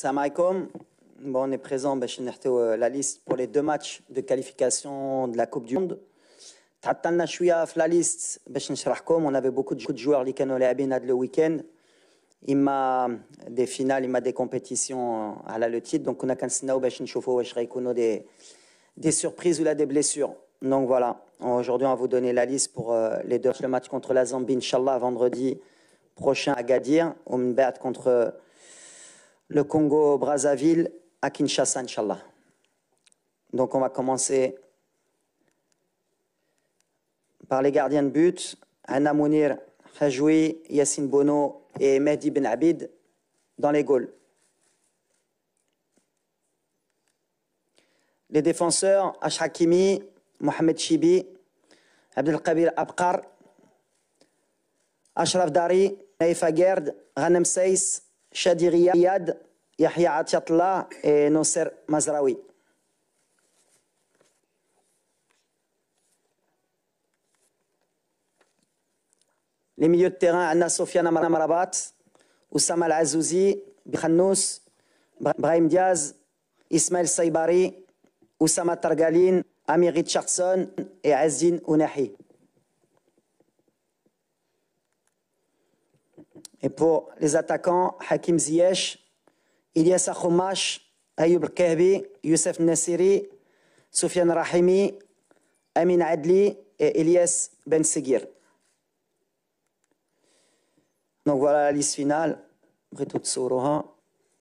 Salam alaikum. on est présent ben, euh, la liste pour les deux matchs de qualification de la Coupe du Monde. Tatana la liste, ben, on avait beaucoup de joueurs, Likano et Abinad le week-end. Il m'a des finales, il m'a des compétitions euh, à la le titre. Donc, on a ben, des surprises ou des blessures. Donc, voilà, aujourd'hui, on va vous donner la liste pour euh, les deux matchs. contre la Zambie, Inch'Allah, vendredi prochain à Gadir, bête contre le Congo-Brazzaville à Kinshasa, Inch'Allah. Donc on va commencer par les gardiens de but, Anna Mounir Yassine Bono et Mehdi Ben Abid dans les goals. Les défenseurs, Ash Hakimi, Mohamed Chibi, Abdelkabir Abkar, Ashraf Dari, Naïfa Gerd, Ghanem Seiss, شادي رياض يحيى عطية الله إيه، نصر مزراوي لي ميليو تيران عندنا سفيان مرابات اسامه العزوزي بخنوس ابراهيم دياز اسماعيل صيباري اسامه ترقالين امير ريتشاردسون عزين اوناحي Et pour les attaquants, Hakim Ziyech, Ilyas Akhomash, Ayoub Khabi, Youssef Nassiri, Soufiane Rahimi, Amin Adli et Ilyas Ben Seguir. Donc voilà la liste finale.